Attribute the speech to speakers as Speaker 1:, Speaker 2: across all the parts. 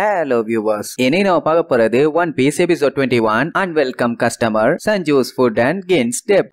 Speaker 1: Hello viewers, இனி நாம் பார்க்கப் போறது one piece episode twenty one and welcome customer Sanji's food and Gin's debt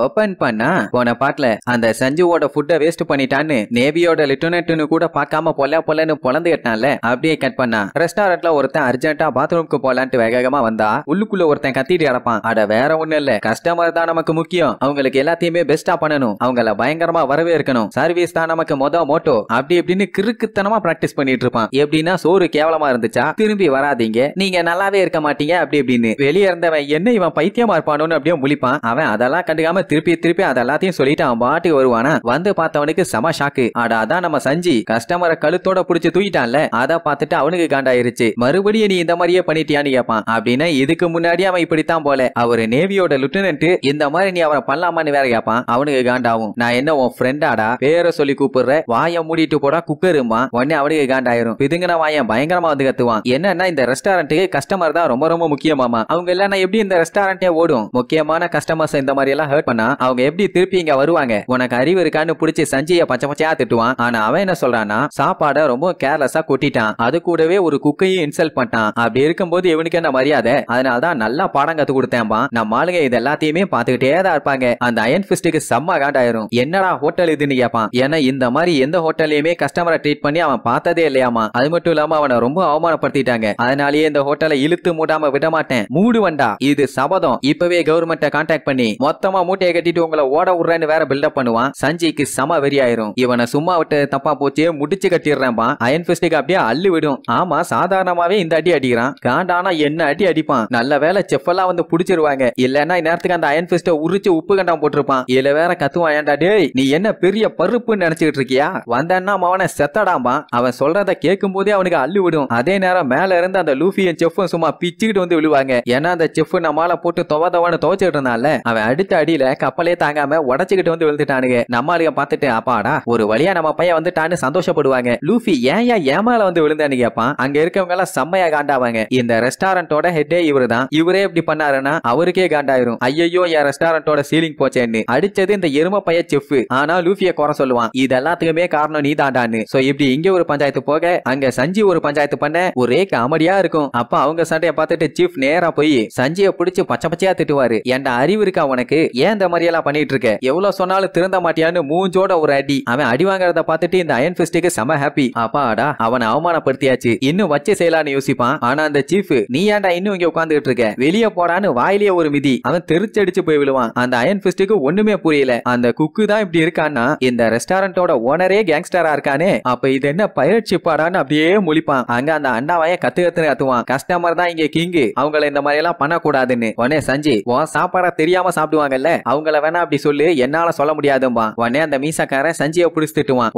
Speaker 1: open பண்ணா போன பாட்டுல அந்த சஞ்சுவோட ஃபுட்டை வேஸ்ட் பண்ணிட்டான்னு நேவியோட லிட்டனட்னு கூட பார்க்காம பொல பொலன்னு பொழந்துகிட்டான்ல அப்படியே கட் பண்ணா ரெஸ்டாரண்ட்ல ஒருத்தன் அர்ஜென்ட்டா பாத்ரூம்க்கு போலான்ட்டு வேகமா வந்தா உள்ளுக்குள்ள ஒருத்தன் கத்திட்டு இறப்பான் அட வேற ஒண்ணு இல்ல கஸ்டமர் தான் நமக்கு முக்கியம் அவங்களுக்கு எல்லாத்தையுமே பெஸ்டா பண்ணணும் அவங்கள பயங்கரமா வரவே இருக்கணும் சர்வீஸ் தான் நமக்கு மொத மோட்டோ அப்படி இப்படின்னு கிறுக்குத்தனமா பிராக்டிஸ் பண்ணிட்டு இருப்பான் எப்படின்னா சோறு கேவலமா இருந்துச்சா திரும்பி வராதீங்க நீங்க நல்லாவே இருக்க மாட்டீங்க அப்படி இப்படின்னு வெளியே இருந்தவன் என்ன இவன் பைத்தியமா இருப்பானோன்னு அப்படியே முழிப்பான் அவன் அதெல்லாம் கண்டுக்காம திருப்பி திருப்பி திருப்பி எல்லாத்தையும் சொல்லிட்டு அவன் பாட்டுக்கு வருவானா வந்து பார்த்தவனுக்கு செம ஷாக்கு ஆடா அதான் நம்ம சஞ்சி கஸ்டமரை கழுத்தோட புடிச்சு தூக்கிட்டான்ல அதை பார்த்துட்டு அவனுக்கு காண்டாயிருச்சு மறுபடியும் நீ இந்த மாதிரியே பண்ணிட்டியான்னு கேட்பான் அப்படின்னா இதுக்கு முன்னாடி அவன் இப்படித்தான் போல அவர் நேவியோட லுட்டினன்ட் இந்த மாதிரி நீ அவரை பண்ணலாமான்னு வேற கேட்பான் அவனுக்கு காண்டாவும் நான் என்ன உன் ஃப்ரெண்டாடா பேரை சொல்லி கூப்பிடுற வாய மூடிட்டு போடா குக்கருமா உடனே அவனுக்கு காண்டாயிரும் பிதுங்கின வாயன் பயங்கரமா வந்து கத்துவான் என்னன்னா இந்த ரெஸ்டாரண்ட்டுக்கு கஸ்டமர் தான் ரொம்ப ரொம்ப முக்கியமாமா அவங்க இல்லைன்னா எப்படி இந்த ரெஸ்டாரண்டே ஓடும் முக்கியமான கஸ்டமர்ஸ் இந்த மாதிரி எல்லாம் அவாய்ட் பண்ணா அவங்க எப்படி திருப்பி இங்க வருவாங்க உனக்கு அறிவு இருக்கான்னு புடிச்சு சஞ்சய பச்சை பச்சையா திட்டுவான் ஆனா அவன் என்ன சொல்றான்னா சாப்பாட ரொம்ப கேர்லெஸ்ஸா கொட்டிட்டான் அது கூடவே ஒரு குக்கையும் இன்சல்ட் பண்ணிட்டான் அப்படி இருக்கும்போது இவனுக்கு என்ன மரியாதை அதனாலதான் நல்லா பாடம் கத்து கொடுத்தேன்பா நம்ம ஆளுங்க இது எல்லாத்தையுமே பாத்துக்கிட்டே தான் இருப்பாங்க அந்த அயன் பிஸ்டுக்கு செம்ம காண்டாயிரும் என்னடா ஹோட்டல் இதுன்னு கேட்பான் ஏன்னா இந்த மாதிரி எந்த ஹோட்டல்லையுமே கஸ்டமரை ட்ரீட் பண்ணி அவன் பார்த்ததே இல்லையாமா அது மட்டும் இல்லாம அவனை ரொம்ப அவமானப்படுத்திட்டாங்க அதனாலேயே இந்த ஹோட்டலை இழுத்து மூடாம விட மாட்டேன் மூடு வண்டா இது சபதம் இப்பவே கவர்மெண்ட்டை கான்டாக்ட் பண்ணி மொத்தமா மூட்டையை கட்டிட்டு உங்களை ஓட விடுறேன்னு வேற பில்டப் பண்ணுவான் சஞ்சய்க்கு சம ஆயிரும் இவனை சும்மா விட்டு தப்பா போச்சு முடிச்சு கட்டிடுறேன்பா அயன் பிஸ்டிக் அப்படியே அள்ளு விடும் ஆமா சாதாரணமாவே இந்த அடி அடிக்கிறான் காண்டானா என்ன அடி அடிப்பான் நல்ல வேலை செஃப்பெல்லாம் வந்து புடிச்சிருவாங்க இல்லன்னா நேரத்துக்கு அந்த அயன் பிஸ்ட உரிச்சு உப்பு கண்டாம் போட்டிருப்பான் இல்ல வேற கத்துவான் ஏன்டா டேய் நீ என்ன பெரிய பருப்புன்னு நினைச்சுக்கிட்டு இருக்கியா வந்தன்னா அவனை செத்தடாமா அவன் சொல்றத கேட்கும் போதே அவனுக்கு அள்ளு விடும் அதே நேரம் மேல இருந்து அந்த லூஃபியும் செஃப்பும் சும்மா பிச்சுக்கிட்டு வந்து விழுவாங்க ஏன்னா அந்த செஃப் நம்மால போட்டு துவதவான்னு தவான்னு துவச்சிட்டு இருந்தால அவன் அடுத்த அடியில கீழ கப்பலே தாங்காம உடச்சுக்கிட்டு வந்து விழுந்துட்டானுங்க நம்மளுங்க பாத்துட்டு அப்பாடா ஒரு வழியா நம்ம பையன் வந்துட்டான்னு சந்தோஷப்படுவாங்க லூஃபி ஏன் ஏன் ஏமால வந்து விழுந்தானு கேப்பான் அங்க இருக்கவங்க எல்லாம் செம்மையா காண்டாவாங்க இந்த ரெஸ்டாரண்டோட ஹெட்டே இவரு தான் இவரே இப்படி பண்ணாருன்னா அவருக்கே காண்டாயிரும் ஐயோ என் ரெஸ்டாரண்டோட சீலிங் போச்சேன்னு அடிச்சது இந்த எரும பைய செஃப் ஆனா லூபிய குறை சொல்லுவான் இது எல்லாத்துக்குமே காரணம் நீ தாண்டான்னு சோ இப்படி இங்க ஒரு பஞ்சாயத்து போக அங்க சஞ்சி ஒரு பஞ்சாயத்து பண்ண ஒரே காமெடியா இருக்கும் அப்ப அவங்க சண்டையை பார்த்துட்டு சீஃப் நேரா போய் சஞ்சிய பிடிச்சு பச்சை பச்சையா திட்டுவாரு என்ன அறிவு இருக்கா உனக்கு ஏன் ஏன் இந்த மாதிரியெல்லாம் பண்ணிட்டு இருக்க எவ்வளவு சொன்னாலும் திருந்த மாட்டியான்னு மூஞ்சோட ஒரு அடி அவன் அடி வாங்குறத பார்த்துட்டு இந்த அயன் பிஸ்டுக்கு செம ஹாப்பி அப்பாடா அவனை அவமானப்படுத்தியாச்சு இன்னும் வச்சு செய்யலான்னு யோசிப்பான் ஆனா அந்த சீஃப் நீ ஏன்டா இன்னும் இங்க உட்காந்துட்டு இருக்க வெளியே போடான்னு வாயிலேயே ஒரு மிதி அவன் தெரிச்சடிச்சு போய் விழுவான் அந்த அயன் பிஸ்டுக்கு ஒண்ணுமே புரியல அந்த குக்கு தான் இப்படி இருக்கான்னா இந்த ரெஸ்டாரண்டோட ஓனரே கேங்ஸ்டரா இருக்கானே அப்ப இது என்ன பயிற்சி பாடான்னு அப்படியே முழிப்பான் அங்க அந்த அண்ணாவைய கத்து கத்துன்னு கத்துவான் கஸ்டமர் தான் இங்க கிங்கு அவங்கள இந்த மாதிரி எல்லாம் பண்ணக்கூடாதுன்னு உடனே சஞ்சி உன் சாப்பாடா தெரியாம சாப்பிடுவாங்கல்ல அவங்கள வேணா அப்படி சொல்லு என்னால சொல்ல முடியாதும்பா உடனே அந்த மீசக்கார சஞ்சியை புடிச்சு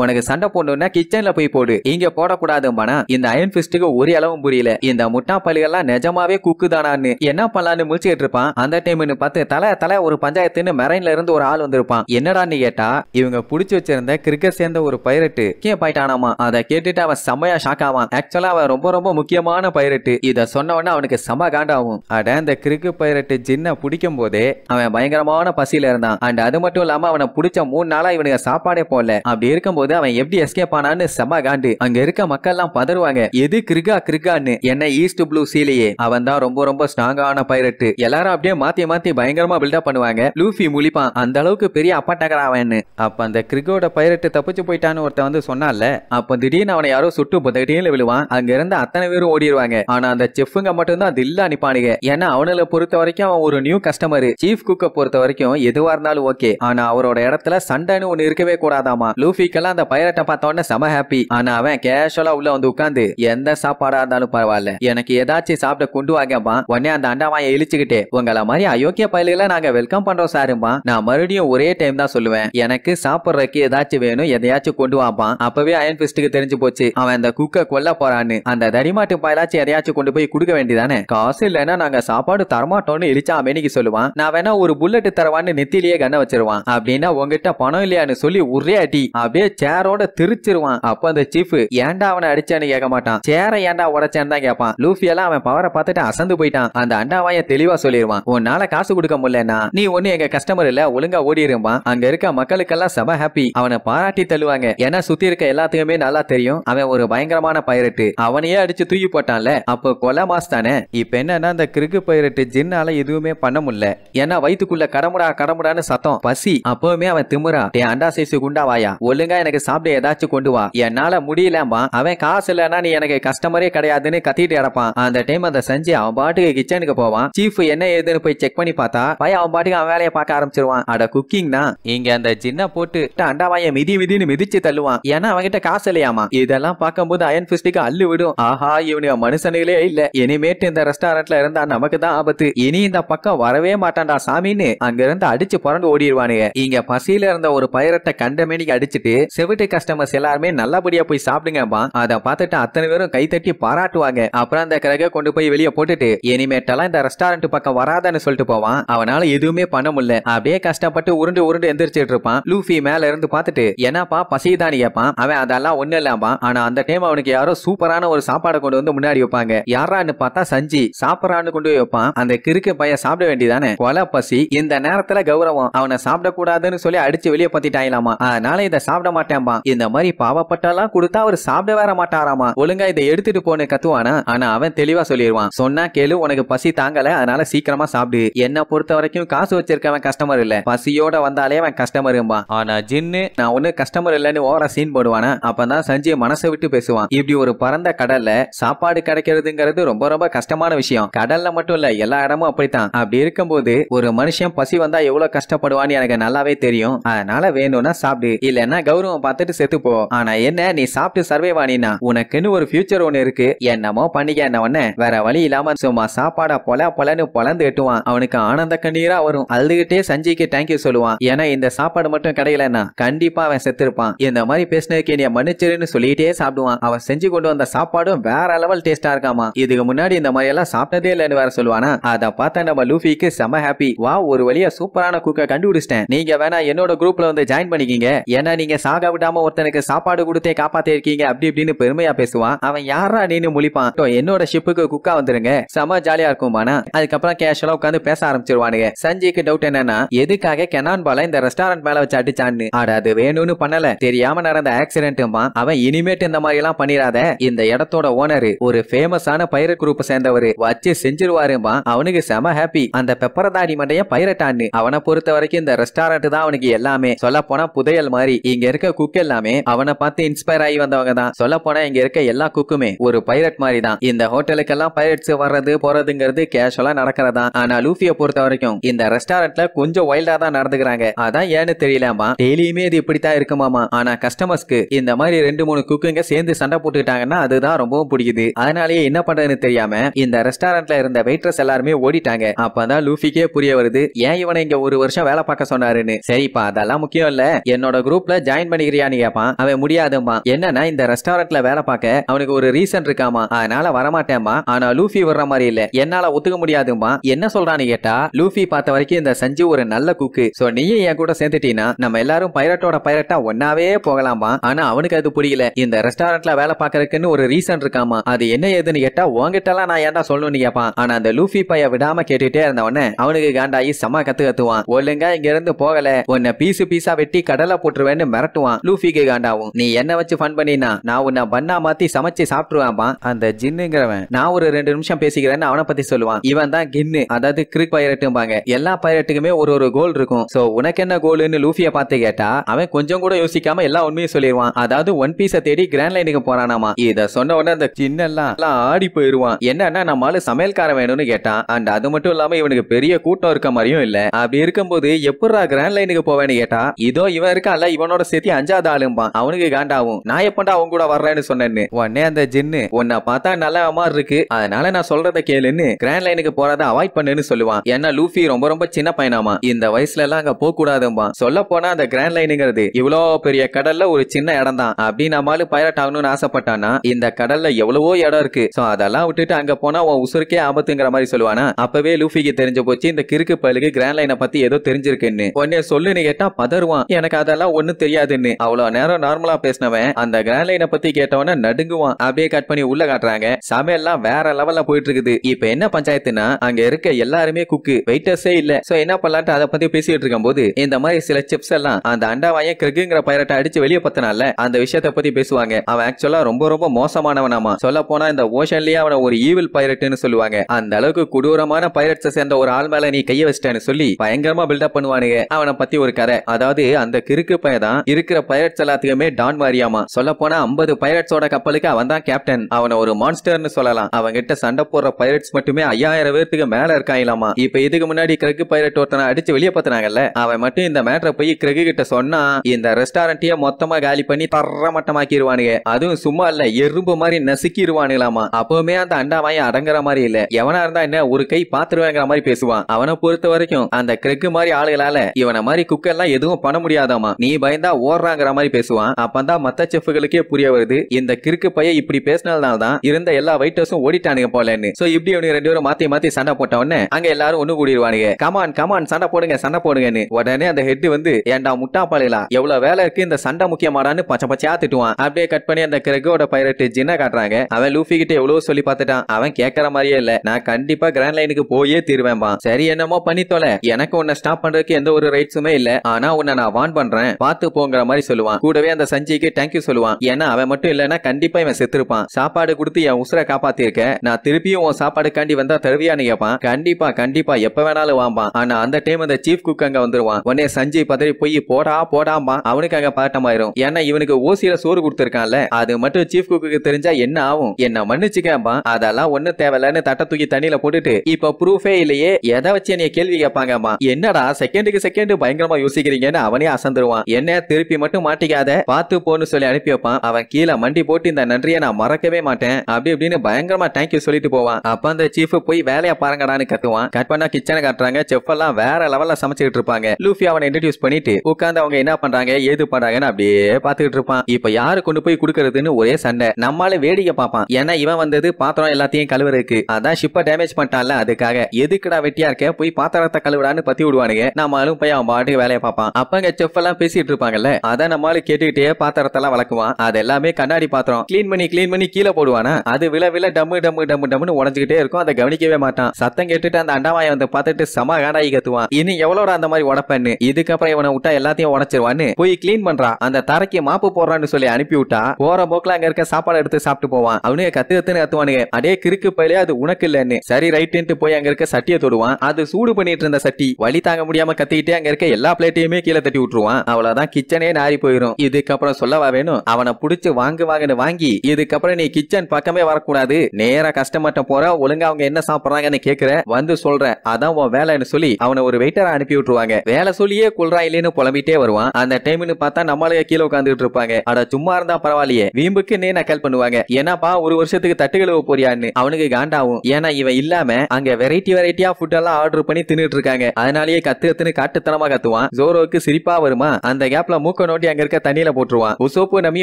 Speaker 1: உனக்கு சண்டை போடணும்னா கிச்சன்ல போய் போடு இங்க போடக்கூடாதும்பானா இந்த அயன் பிஸ்டுக்கு ஒரு அளவும் புரியல இந்த முட்டா பல்கெல்லாம் நிஜமாவே குக்குதானான்னு என்ன பண்ணலாம்னு முடிச்சுட்டு இருப்பான் அந்த டைம்னு பார்த்து தலை தலை ஒரு பஞ்சாயத்துன்னு மெரைன்ல இருந்து ஒரு ஆள் வந்திருப்பான் என்னடான்னு கேட்டா இவங்க புடிச்சு வச்சிருந்த கிரிக்கெட் சேர்ந்த ஒரு பைரட்டு கே பாயிட்டானாமா அதை கேட்டுட்டு அவன் செம்மையா ஷாக் ஆவான் ஆக்சுவலா அவன் ரொம்ப ரொம்ப முக்கியமான பைரட்டு இதை சொன்ன உடனே அவனுக்கு செம காண்டாகும் அட இந்த கிரிக்கெட் பைரட்டு ஜின்ன பிடிக்கும் போதே அவன் பயங்கரமான பசியில இருந்தான் அண்ட் அது மட்டும் இல்லாம அவனை புடிச்ச மூணு நாளா இவனுக்கு சாப்பாடே போல அப்படி இருக்கும்போது அவன் எப்படி எஸ்கேப் ஆனான்னு செம காண்டு அங்க இருக்க மக்கள் எல்லாம் பதறுவாங்க எது கிருகா கிருகான்னு என்ன ஈஸ்ட் ப்ளூ சீலையே அவன் தான் ரொம்ப ரொம்ப ஸ்ட்ராங்கான பைரட் எல்லாரும் அப்படியே மாத்தி மாத்தி பயங்கரமா பில்டப் பண்ணுவாங்க லூஃபி முழிப்பான் அந்த அளவுக்கு பெரிய அப்பாட்டகர் அவன்னு அப்ப அந்த கிரிகோட பைரட்டு தப்பிச்சு போயிட்டான்னு ஒருத்தன் வந்து சொன்னால அப்ப திடீர்னு அவனை யாரோ சுட்டு திடீர்னு விழுவான் அங்க இருந்து அத்தனை பேரும் ஓடிடுவாங்க ஆனா அந்த செஃப்ங்க மட்டும் தான் அது இல்ல நிப்பானுங்க ஏன்னா அவனுல பொறுத்த வரைக்கும் அவன் ஒரு நியூ கஸ்டமர் சீஃப் குக்க பொறுத்த வரைக்கும் வரைக்கும் எதுவா இருந்தாலும் ஓகே ஆனா அவரோட இடத்துல சண்டைன்னு ஒண்ணு இருக்கவே கூடாதாமா லூபிக்கெல்லாம் அந்த பைரட்டை உடனே செம ஹாப்பி ஆனா அவன் கேஷுவலா உள்ள வந்து உட்காந்து எந்த சாப்பாடா இருந்தாலும் பரவாயில்ல எனக்கு ஏதாச்சும் சாப்பிட கொண்டு வாங்கப்பா உடனே அந்த அண்டாவாயை இழிச்சுக்கிட்டு உங்களை மாதிரி அயோக்கிய பயலுகளை நாங்க வெல்கம் பண்றோம் சாருமா நான் மறுபடியும் ஒரே டைம் தான் சொல்லுவேன் எனக்கு சாப்பிடுறதுக்கு ஏதாச்சும் வேணும் எதையாச்சும் கொண்டு வாப்பான் அப்பவே அயன் பிஸ்டுக்கு தெரிஞ்சு போச்சு அவன் அந்த குக்க கொல்ல போறான்னு அந்த தடிமாட்டு பயலாச்சும் எதையாச்சும் கொண்டு போய் கொடுக்க வேண்டியதானே காசு இல்லைன்னா நாங்க சாப்பாடு தரமாட்டோம்னு இழிச்சா அமெனிக்கு சொல்லுவான் நான் வேணா ஒரு புல்லட் தர வான்னு நெத்திலேயே கண்ண வச்சிருவான் அப்படின்னா உங்ககிட்ட பணம் இல்லையான்னு சொல்லி உரையாட்டி அப்படியே சேரோட திருச்சிருவான் அப்ப அந்த சீஃப் ஏன்டா அவனை அடிச்சான்னு கேட்க மாட்டான் சேரை ஏன்டா உடைச்சான்னு தான் கேட்பான் லூஃபி எல்லாம் அவன் பவரை பார்த்துட்டு அசந்து போயிட்டான் அந்த அண்டாவாய தெளிவா சொல்லிடுவான் உன்னால காசு கொடுக்க முடியலன்னா நீ ஒண்ணு எங்க கஸ்டமர் இல்ல ஒழுங்கா ஓடிடுவான் அங்க இருக்க மக்களுக்கெல்லாம் செம ஹாப்பி அவனை பாராட்டி தள்ளுவாங்க ஏன்னா சுத்தி இருக்க எல்லாத்துக்குமே நல்லா தெரியும் அவன் ஒரு பயங்கரமான பைரட்டு அவனையே அடிச்சு தூக்கி போட்டான்ல அப்ப கொலை மாஸ் தானே இப்ப என்னன்னா அந்த கிறுக்கு பைரட்டு ஜின்னால எதுவுமே பண்ண முடியல ஏன்னா வயிற்றுக்குள்ள கடமுட கடமுடா கடமுடான்னு சத்தம் பசி அப்பவுமே அவன் திமுறா டே அண்டா குண்டா வாயா ஒழுங்கா எனக்கு சாப்பிட ஏதாச்சும் கொண்டு வா என்னால முடியலம்பா அவன் காசு இல்லைன்னா நீ எனக்கு கஸ்டமரே கிடையாதுன்னு கத்திட்டு இறப்பான் அந்த டைம் அதை செஞ்சு அவன் பாட்டுக்கு கிச்சனுக்கு போவான் சீஃப் என்ன ஏதுன்னு போய் செக் பண்ணி பார்த்தா பையன் அவன் பாட்டுக்கு அவன் வேலையை பார்க்க ஆரம்பிச்சிருவான் அட குக்கிங்னா இங்க அந்த ஜின்ன போட்டு அண்டாவாய மிதி மிதின்னு மிதிச்சு தள்ளுவான் ஏன்னா அவன் கிட்ட காசு இல்லையாமா இதெல்லாம் பார்க்கும்போது அயன் பிஸ்டிக்கு அள்ளு விடும் ஆஹா இவனுக்கு மனுஷனுகளே இல்ல இனிமேட்டு இந்த ரெஸ்டாரண்ட்ல இருந்தா நமக்கு தான் ஆபத்து இனி இந்த பக்கம் வரவே மாட்டான்டா சாமின்னு அங்க இருந்து அடிச்சு பிறந்து ஓடிடுவானுங்க இங்க பசியில இருந்த ஒரு பயிரத்தை கண்டமேனிக்கு அடிச்சுட்டு செவிட்டு கஸ்டமர்ஸ் எல்லாருமே நல்லபடியா போய் சாப்பிடுங்கப்பா அதை பார்த்துட்டு அத்தனை பேரும் கைத்தட்டி பாராட்டுவாங்க அப்புறம் அந்த கிரக கொண்டு போய் வெளியே போட்டுட்டு இனிமேட்டெல்லாம் இந்த ரெஸ்டாரண்ட் பக்கம் வராதன்னு சொல்லிட்டு போவான் அவனால எதுவுமே பண்ண முடியல அப்படியே கஷ்டப்பட்டு உருண்டு உருண்டு எந்திரிச்சிட்டு இருப்பான் லூஃபி மேல இருந்து பார்த்துட்டு என்னப்பா பசிதான் கேட்பான் அவன் அதெல்லாம் ஒண்ணு இல்லாமா ஆனா அந்த டைம் அவனுக்கு யாரோ சூப்பரான ஒரு சாப்பாடை கொண்டு வந்து முன்னாடி வைப்பாங்க யாரான்னு பார்த்தா சஞ்சி சாப்பிடறான்னு கொண்டு போய் வைப்பான் அந்த கிறுக்கு பையன் சாப்பிட வேண்டியதானே கொலை பசி இந்த நேரம் நேரத்துல கௌரவம் அவனை சாப்பிட கூடாதுன்னு சொல்லி அடிச்சு வெளியே பத்திட்டாயிலாமா அதனால இதை சாப்பிட மாட்டேன்பா இந்த மாதிரி பாவப்பட்டெல்லாம் கொடுத்தா அவர் சாப்பிட வேற மாட்டாராமா ஒழுங்கா இதை எடுத்துட்டு போன கத்துவானா ஆனா அவன் தெளிவா சொல்லிடுவான் சொன்னா கேளு உனக்கு பசி தாங்கல அதனால சீக்கிரமா சாப்பிடு என்ன பொறுத்த வரைக்கும் காசு வச்சிருக்கவன் கஸ்டமர் இல்ல பசியோட வந்தாலே அவன் கஸ்டமர் ஆனா ஜின்னு நான் ஒண்ணு கஸ்டமர் இல்லன்னு ஓவரா சீன் போடுவானா அப்பதான் சஞ்சய் மனசை விட்டு பேசுவான் இப்படி ஒரு பறந்த கடல்ல சாப்பாடு கிடைக்கிறதுங்கிறது ரொம்ப ரொம்ப கஷ்டமான விஷயம் கடல்ல மட்டும் இல்ல எல்லா இடமும் அப்படித்தான் அப்படி இருக்கும்போது ஒரு மனுஷன் பசி வந்தா எவ்வளவு கஷ்டப்படுவான்னு எனக்கு நல்லாவே தெரியும் அதனால வேணும்னா சாப்பிடு இல்லைன்னா கௌரவம் பார்த்துட்டு செத்துப்போ ஆனா என்ன நீ சாப்பிட்டு சர்வே வாணினா உனக்குன்னு ஒரு ஃபியூச்சர் ஒன்னு இருக்கு என்னமோ பண்ணிக்க என்னவொன்னு வேற வழி இல்லாம சும்மா சாப்பாடா பொல பொலன்னு பொலந்து எட்டுவான் அவனுக்கு ஆனந்த கண்ணீரா வரும் அழுதுகிட்டே சஞ்சய்க்கு தேங்க்யூ சொல்லுவான் ஏன்னா இந்த சாப்பாடு மட்டும் கிடையலன்னா கண்டிப்பா அவன் செத்துருப்பான் இந்த மாதிரி பேசினதுக்கு நீ மன்னிச்சிருன்னு சொல்லிட்டே சாப்பிடுவான் அவன் செஞ்சு கொண்டு வந்த சாப்பாடும் வேற லெவல் டேஸ்டா இருக்காமா இதுக்கு முன்னாடி இந்த மாதிரி எல்லாம் சாப்பிட்டதே இல்லைன்னு வேற சொல்லுவானா அதை பார்த்தா நம்ம லூஃபிக்கு செம ஹாப்பி வா ஒரு வழியா சூப்பரான குக்க கண்டுபிடிச்சிட்டேன் நீங்க வேணா என்னோட குரூப்ல வந்து ஜாயின் பண்ணிக்கீங்க ஏன்னா நீங்க சாக விடாம ஒருத்தனுக்கு சாப்பாடு கொடுத்தே காப்பாத்தி இருக்கீங்க அப்படி இப்படின்னு பெருமையா பேசுவான் அவன் யாரா நின்னு முழிப்பான் என்னோட ஷிப்புக்கு குக்கா வந்துருங்க செம ஜாலியா இருக்கும் ஆனா அதுக்கப்புறம் கேஷுவலா உட்காந்து பேச ஆரம்பிச்சிருவானுங்க சஞ்சய்க்கு டவுட் என்னன்னா எதுக்காக கெனான் பாலா இந்த ரெஸ்டாரண்ட் மேல வச்சு அடிச்சான்னு ஆட அது வேணும்னு பண்ணல தெரியாம நடந்த ஆக்சிடென்ட்டுமா அவன் இனிமேட்டு இந்த மாதிரி எல்லாம் பண்ணிராத இந்த இடத்தோட ஓனரு ஒரு ஃபேமஸான பைரட் குரூப் சேர்ந்தவரு வச்சு செஞ்சிருவாருமா அவனுக்கு செம ஹாப்பி அந்த பெப்பரதாடி மண்டைய பைரட்டான்னு ஒண்ணு அவனை பொறுத்த வரைக்கும் இந்த ரெஸ்டாரண்ட் தான் அவனுக்கு எல்லாமே சொல்ல போனா புதையல் மாதிரி இங்க இருக்க குக் எல்லாமே அவனை பார்த்து இன்ஸ்பயர் ஆகி வந்தவங்க தான் சொல்ல போனா இங்க இருக்க எல்லா குக்குமே ஒரு பைரட் மாதிரி தான் இந்த ஹோட்டலுக்கு எல்லாம் பைரட்ஸ் வர்றது போறதுங்கிறது கேஷுவலா நடக்கிறதா ஆனா லூபிய பொறுத்த வரைக்கும் இந்த ரெஸ்டாரண்ட்ல கொஞ்சம் வைல்டா தான் நடந்துக்கிறாங்க அதான் ஏன்னு தெரியலாமா டெய்லியுமே இது இப்படித்தான் இருக்குமாமா ஆனா கஸ்டமர்ஸ்க்கு இந்த மாதிரி ரெண்டு மூணு குக்குங்க சேர்ந்து சண்டை போட்டுக்கிட்டாங்கன்னா அதுதான் ரொம்பவும் பிடிக்குது அதனாலயே என்ன பண்றதுன்னு தெரியாம இந்த ரெஸ்டாரண்ட்ல இருந்த வெயிட்ரஸ் எல்லாருமே ஓடிட்டாங்க அப்பதான் லூபிக்கே புரிய வருது ஏன் இவன் அவனை இங்க ஒரு வருஷம் வேலை பார்க்க சொன்னாருன்னு சரிப்பா அதெல்லாம் முக்கியம் இல்ல என்னோட குரூப்ல ஜாயின் பண்ணிக்கிறியான்னு கேப்பான் அவன் முடியாதுமா என்னன்னா இந்த ரெஸ்டாரண்ட்ல வேலை பார்க்க அவனுக்கு ஒரு ரீசன் இருக்காமா அதனால வரமாட்டேம்மா ஆனா லூஃபி வர்ற மாதிரி இல்ல என்னால ஒத்துக்க முடியாதுமா என்ன சொல்றான்னு கேட்டா லூஃபி பார்த்த வரைக்கும் இந்த சஞ்சு ஒரு நல்ல குக்கு சோ நீயும் என் கூட சேர்ந்துட்டீங்கன்னா நம்ம எல்லாரும் பைரட்டோட பைரட்டா ஒன்னாவே போகலாமா ஆனா அவனுக்கு அது புரியல இந்த ரெஸ்டாரண்ட்ல வேலை பார்க்கறதுக்குன்னு ஒரு ரீசன் இருக்காமா அது என்ன ஏதுன்னு கேட்டா உங்ககிட்ட எல்லாம் நான் ஏன்டா சொல்லணும்னு கேப்பான் ஆனா அந்த லூஃபி பைய விடாம கேட்டுட்டே இருந்தவனே அவனுக்கு காண்டாயி செம கத்து பார்த்து கத்துவான் ஒழுங்கா இங்க இருந்து போகல உன்னை பீசு பீஸா வெட்டி கடலை போட்டுருவேன்னு மிரட்டுவான் லூஃபிக்கு காண்டாவும் நீ என்ன வச்சு ஃபன் பண்ணினா நான் உன்னை பண்ணா மாத்தி சமைச்சு சாப்பிட்டுருவான்பா அந்த ஜின்னுங்கிறவன் நான் ஒரு ரெண்டு நிமிஷம் பேசிக்கிறேன்னு அவனை பத்தி சொல்லுவான் இவன் தான் கின்னு அதாவது கிரிக் பைரட்டும்பாங்க எல்லா பைரட்டுக்குமே ஒரு ஒரு கோல் இருக்கும் சோ உனக்கு என்ன கோல்னு லூஃபிய பார்த்து கேட்டா அவன் கொஞ்சம் கூட யோசிக்காம எல்லா உண்மையும் சொல்லிடுவான் அதாவது ஒன் பீஸ தேடி கிராண்ட் லைனுக்கு போறானாமா இத சொன்ன உடனே அந்த எல்லாம் ஆடி போயிருவான் என்னன்னா நம்மளால சமையல்கார வேணும்னு கேட்டான் அண்ட் அது மட்டும் இல்லாம இவனுக்கு பெரிய கூட்டம் இருக்க மாதிரியும் இல்ல அப்படி இருக்கும்போது எப்படா கிராண்ட் லைனுக்கு போவேன்னு கேட்டா இதோ இவன் இருக்கான்ல இவனோட சேர்த்து அஞ்சாவது ஆளும்பான் அவனுக்கு காண்டாவும் நான் எப்பண்டா அவன் கூட வர்றேன்னு சொன்னேன்னு உடனே அந்த ஜின்னு உன்னை பார்த்தா நல்ல மாதிரி இருக்கு அதனால நான் சொல்றத கேளுன்னு கிராண்ட் லைனுக்கு போறத அவாய்ட் பண்ணுன்னு சொல்லுவான் ஏன்னா லூஃபி ரொம்ப ரொம்ப சின்ன பையனாமா இந்த வயசுல எல்லாம் அங்க போக கூடாதும்பா சொல்ல போனா அந்த கிராண்ட் லைனுங்கிறது இவ்வளோ பெரிய கடல்ல ஒரு சின்ன இடம் தான் அப்படின்னு பைலட் ஆகணும்னு ஆசைப்பட்டானா இந்த கடல்ல எவ்வளவோ இடம் இருக்கு சோ அதெல்லாம் விட்டுட்டு அங்க போனா உன் உசுருக்கே ஆபத்துங்கிற மாதிரி சொல்லுவானா அப்பவே லூஃபிக்கு தெரிஞ்சு போச்சு இந்த கிறுக்கு பயிலுக்கு கிராண்ட் லேண்ட்லைனை பத்தி ஏதோ தெரிஞ்சிருக்குன்னு உடனே சொல்லுன்னு கேட்டா பதறுவான் எனக்கு அதெல்லாம் ஒண்ணும் தெரியாதுன்னு அவ்வளவு நேரம் நார்மலா பேசினவன் அந்த லைனை பத்தி கேட்டவன நடுங்குவான் அப்படியே கட் பண்ணி உள்ள காட்டுறாங்க சமையல்லாம் வேற லெவல்ல போயிட்டு இருக்குது இப்ப என்ன பஞ்சாயத்துனா அங்க இருக்க எல்லாருமே குக்கு வெயிட்டர்ஸே இல்ல சோ என்ன பண்ணலான்ட்டு அதை பத்தி பேசிட்டு இருக்கும் போது இந்த மாதிரி சில சிப்ஸ் எல்லாம் அந்த அண்டாவாய கிரகுங்கிற பயிரட்டை அடிச்சு வெளியே பத்தினால அந்த விஷயத்த பத்தி பேசுவாங்க அவன் ஆக்சுவலா ரொம்ப ரொம்ப மோசமானவனாமா சொல்ல போனா இந்த ஓஷன்லயே அவன ஒரு ஈவில் பைரட்னு சொல்லுவாங்க அந்த அளவுக்கு கொடூரமான பைரட்ஸை சேர்ந்த ஒரு ஆள் மேல நீ கைய வச்சிட்டேன்னு சொல்லி சொல்லி பயங்கரமா பில்டப் பண்ணுவானுங்க அவனை பத்தி ஒரு கதை அதாவது அந்த கிறுக்கு பையதான் இருக்கிற பைரட்ஸ் எல்லாத்துக்குமே டான் மாரியாமா சொல்ல போனா ஐம்பது பைரட்ஸோட கப்பலுக்கு அவன் தான் கேப்டன் அவனை ஒரு மான்ஸ்டர்னு சொல்லலாம் அவன் கிட்ட சண்டை போடுற பைரட்ஸ் மட்டுமே ஐயாயிரம் பேர்த்துக்கு மேல இருக்காங்களாமா இப்ப இதுக்கு முன்னாடி கிரகு பைரட் ஒருத்தனை அடிச்சு வெளியே பத்தினாங்கல்ல அவன் மட்டும் இந்த மேட்டரை போய் கிரகு கிட்ட சொன்னா இந்த ரெஸ்டாரண்ட்டையே மொத்தமா காலி பண்ணி தர மட்டமாக்கிடுவானுங்க அதுவும் சும்மா இல்ல எறும்பு மாதிரி நசுக்கிடுவானுங்களாமா அப்பவுமே அந்த அண்டாவாயும் அடங்குற மாதிரி இல்ல எவனா இருந்தா என்ன ஒரு கை பாத்துருவாங்கிற மாதிரி பேசுவான் அவனை பொறுத்த வரைக்கும் அந்த கிறுக்கு மாதிரி ஆளுகளால இவன மாதிரி குக்கெல்லாம் எதுவும் பண்ண முடியாதாமா நீ பயந்தா ஓடுறாங்கிற மாதிரி பேசுவான் அப்பந்தான் மத்த செஃப்களுக்கே புரிய வருது இந்த கிரிக்கு பைய இப்படி பேசினதுனால தான் இருந்த எல்லா வைட்டர்ஸும் ஓடிட்டானுங்க போலன்னு சோ இப்படி இவனுக்கு ரெண்டு பேரும் மாத்தி மாத்தி சண்டை போட்ட உடனே அங்க எல்லாரும் ஒண்ணு கூடிடுவானுங்க கமான் கமான் சண்டை போடுங்க சண்டை போடுங்கன்னு உடனே அந்த ஹெட் வந்து ஏண்டா முட்டா பாலையிலா எவ்வளவு வேலை இருக்கு இந்த சண்டை முக்கியமாடான்னு பச்சை பச்சையா திட்டுவான் அப்படியே கட் பண்ணி அந்த கிரகோட பைரட் ஜின்ன காட்டுறாங்க அவன் லூஃபி கிட்ட எவ்வளவு சொல்லி பார்த்துட்டான் அவன் கேட்கற மாதிரியே இல்ல நான் கண்டிப்பா கிராண்ட் லைனுக்கு போயே தீர்வேன்பா சரி என்னமோ பண்ணி தொலை எனக்கு உன்ன ஸ்டாப் பண்றதுக்கு எந்த ஒரு ரைட்ஸுமே இல்ல ஆனா உன்னை நான் வான் பண்றேன் பாத்து போங்கிற மாதிரி சொல்லுவான் கூடவே அந்த சஞ்சய்க்கு தேங்க்யூ சொல்லுவான் ஏன்னா அவன் மட்டும் இல்லைன்னா கண்டிப்பா இவன் செத்துருப்பான் சாப்பாடு கொடுத்து என் உசுர காப்பாத்திருக்க நான் திருப்பியும் உன் சாப்பாடுக்காண்டி வந்தா தருவியான்னு கேட்பான் கண்டிப்பா கண்டிப்பா எப்ப வேணாலும் வாம்பான் ஆனா அந்த டைம் அந்த சீஃப் குக் அங்க வந்துருவான் உடனே சஞ்சய் பதறி போய் போடா போடாமா அவனுக்கு அங்க ஆயிரும் ஏன்னா இவனுக்கு ஓசியில சோறு கொடுத்துருக்கான்ல அது மட்டும் சீஃப் குக்கு தெரிஞ்சா என்ன ஆகும் என்ன மன்னிச்சுக்கேம்பான் அதெல்லாம் ஒண்ணு தேவையில்லன்னு தட்டை தூக்கி தண்ணியில போட்டுட்டு இப்ப ப்ரூஃபே இல்லையே எதை வச்சு என்னைய கேள்வி கேட்பாங்க பயங்கரமா என்னடா செகண்டுக்கு செகண்ட் பயங்கரமா யோசிக்கிறீங்கன்னு அவனே அசந்துருவான் என்ன திருப்பி மட்டும் மாட்டிக்காத பாத்து போன்னு சொல்லி அனுப்பி வைப்பான் அவன் கீழே மண்டி போட்டு இந்த நன்றியை நான் மறக்கவே மாட்டேன் அப்படி இப்படின்னு பயங்கரமா தேங்க்யூ சொல்லிட்டு போவான் அப்ப அந்த சீஃப் போய் வேலையை பாருங்கடான்னு கத்துவான் கட் பண்ணா கிச்சனை காட்டுறாங்க செஃப் எல்லாம் வேற லெவல்ல சமைச்சுக்கிட்டு இருப்பாங்க லூஃபி அவனை இன்ட்ரடியூஸ் பண்ணிட்டு உட்காந்து அவங்க என்ன பண்றாங்க ஏது பண்றாங்கன்னு அப்படியே பாத்துக்கிட்டு இருப்பான் இப்ப யாரு கொண்டு போய் குடுக்கறதுன்னு ஒரே சண்டை நம்மளால வேடிக்கை பார்ப்பான் ஏன்னா இவன் வந்தது பாத்திரம் எல்லாத்தையும் கழுவுறதுக்கு அதான் ஷிப்பை டேமேஜ் பண்ணிட்டான்ல அதுக்காக எதுக்குடா வெட்டியா இருக்க போய் பாத்திரத்தை கழுவு டடான்னு பத்தி விடுவானுங்க நம்மளும் போய் அவன் பாட்டுக்கு வேலையை பார்ப்பான் அப்பங்க செஃப் எல்லாம் பேசிட்டு இருப்பாங்கல்ல அதான் நம்மளும் கேட்டுக்கிட்டே பாத்திரத்தெல்லாம் வளர்க்குவான் அது எல்லாமே கண்ணாடி பாத்திரம் கிளீன் பண்ணி கிளீன் பண்ணி கீழே போடுவானா அது விழ வில டம்மு டம்மு டம்மு டம்முன்னு உடஞ்சுக்கிட்டே இருக்கும் அதை கவனிக்கவே மாட்டான் சத்தம் கேட்டுட்டு அந்த அண்டாமாயை வந்து பார்த்துட்டு செம காண்டாயி கத்துவான் இனி எவ்வளோ அந்த மாதிரி உடப்பேன்னு இதுக்கப்புறம் இவனை விட்டா எல்லாத்தையும் உடச்சிருவான்னு போய் கிளீன் பண்றா அந்த தரைக்கு மாப்பு போடுறான்னு சொல்லி அனுப்பி விட்டா போற போக்குல அங்க இருக்க சாப்பாடு எடுத்து சாப்பிட்டு போவான் அவனுக்கு கத்து கத்துன்னு கத்துவானுங்க அடே கிறுக்கு பயிலே அது உனக்கு இல்லன்னு சரி ரைட்டுன்ட்டு போய் அங்க இருக்க சட்டியை தொடுவான் அது சூடு பண்ணிட்டு இருந்த சட்டி தட்டி வழி தாங்க முடியாம கத்திக்கிட்டே அங்க இருக்க எல்லா பிளேட்டையுமே கீழே தட்டி விட்டுருவான் அவ்வளவுதான் கிச்சனே நாரி போயிரும் இதுக்கப்புறம் சொல்லவா வேணும் அவனை புடிச்சு வாங்கு வாங்கன்னு வாங்கி இதுக்கப்புறம் நீ கிச்சன் பக்கமே வரக்கூடாது நேரா கஸ்டமர்ட்ட போற ஒழுங்கா அவங்க என்ன சாப்பிடுறாங்கன்னு கேக்குற வந்து சொல்ற அதான் உன் வேலைன்னு சொல்லி அவனை ஒரு வெயிட்டரா அனுப்பி விட்டுருவாங்க வேலை சொல்லியே குளிரா இல்லைன்னு புலம்பிட்டே வருவான் அந்த டைம்னு பார்த்தா நம்மளே கீழே உட்காந்துட்டு இருப்பாங்க அட சும்மா இருந்தா பரவாயில்லையே வீம்புக்கு நீ நக்கல் பண்ணுவாங்க ஏன்னாப்பா ஒரு வருஷத்துக்கு தட்டு கழுவ போறியான்னு அவனுக்கு காண்டாவும் ஏன்னா இவன் இல்லாம அங்க வெரைட்டி வெரைட்டியா ஃபுட் எல்லாம் ஆர்டர் பண்ணி தின்னுட்டு இருக்காங்க வச்சிருப்பாங்க காட்டுத்தனமா கத்துவான் ஜோரோவுக்கு சிரிப்பா வருமா அந்த கேப்ல மூக்க நோட்டி அங்க இருக்க தண்ணியில போட்டுருவான் உசோப்பு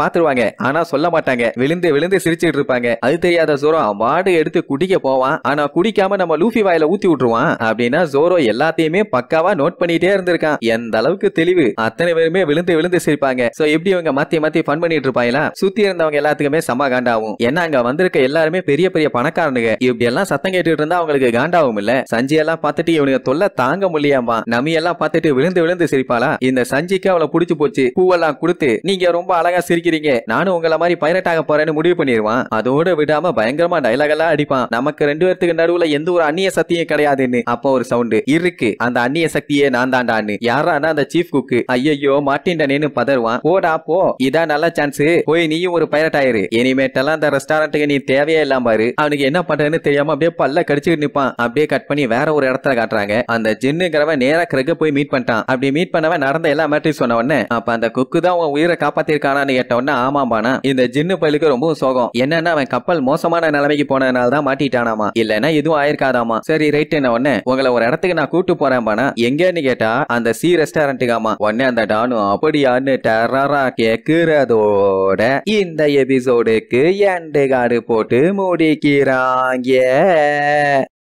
Speaker 1: பாத்துருவாங்க ஆனா சொல்ல மாட்டாங்க விழுந்து விழுந்து இருப்பாங்க அது தெரியாத ஜோரோ வாடு எடுத்து குடிக்க போவான் ஆனா குடிக்காம நம்ம லூஃபி வாயில ஊத்தி விட்டுருவான் அப்படின்னா ஜோரோ எல்லாத்தையுமே பக்காவா நோட் பண்ணிட்டே இருந்திருக்கான் எந்த அளவுக்கு தெளிவு அத்தனை பேருமே விழுந்து விழுந்து சிரிப்பாங்க சோ எப்படி இவங்க மாத்தி மாத்தி ஃபன் பண்ணிட்டு இருப்பாங்களா சுத்தி இருந்தவங்க எல்லாத்துக்குமே செம்ம காண்டாவும் ஏன்னா அங்க வந்திருக்க எல்லாருமே பெரிய பெரிய பணக்காரனுங்க இப்படி எல்லாம் சத்தம் கேட்டுட்டு இருந்தா அவங்களுக்கு காண்டாவும் இல்ல சஞ்சி எல்லாம் பார்த்துட்டு இவனுக்கு தாங்க முடியாமா எல்லாம் பார்த்துட்டு விழுந்து விழுந்து சிரிப்பாளா இந்த சஞ்சிக்கு அவளை புடிச்சு போச்சு பூவெல்லாம் கொடுத்து நீங்க ரொம்ப அழகா சிரிக்கிறீங்க நானும் உங்களை மாதிரி பைலட் ஆக போறேன்னு முடிவு பண்ணிடுவான் அதோட விடாம பயங்கரமா டைலாக் எல்லாம் அடிப்பான் நமக்கு ரெண்டு பேர்த்துக்கு நடுவுல எந்த ஒரு அந்நிய சக்தியும் கிடையாதுன்னு அப்போ ஒரு சவுண்டு இருக்கு அந்த அந்நிய சக்தியே நான் தாண்டான்னு யாரானா அந்த சீஃப் குக்கு ஐயோ மாட்டின்டனேன்னு பதறுவான் போடா போ இதான் நல்ல சான்ஸ் போய் நீயும் ஒரு பைரட் ஆயிரு இனிமேட்டெல்லாம் அந்த ரெஸ்டாரண்ட்டுக்கு நீ தேவையே இல்லாம பாரு அவனுக்கு என்ன பண்றதுன்னு தெரியாம அப்படியே பல்ல கடிச்சுட்டு நிப்பான் அப்படியே கட் பண்ணி வேற ஒரு இடத்துல காட்டுறாங்க அந்த ஜின்னுங்கிறவன் நேரா கிரக போய் மீட் பண்ணிட்டான் அப்படி மீட் பண்ணவன் நடந்த எல்லா மேட்ரிக்ஸ் சொன்ன உடனே அப்ப அந்த குக்கு தான் உன் உயிரை காப்பாத்திருக்கானான்னு ஆமா ஆமாம்பானா இந்த ஜின்னு பயிலுக்கு ரொம்ப சோகம் என்னன்னா அவன் கப்பல் மோசமான நிலைமைக்கு போனதுனால தான் மாட்டிட்டானாமா இல்லைன்னா எதுவும் ஆயிருக்காதாமா சரி ரைட் என்ன உடனே உங்களை ஒரு இடத்துக்கு நான் கூட்டு போறேன்பானா எங்கன்னு கேட்டா அந்த சி ரெஸ்டாரண்ட்டுக்காமா உடனே அந்த டானு அப்படியான்னு டெரரா கேக்குறதோட இந்த எபிசோடுக்கு எண்டு காடு போட்டு முடிக்கிறாங்க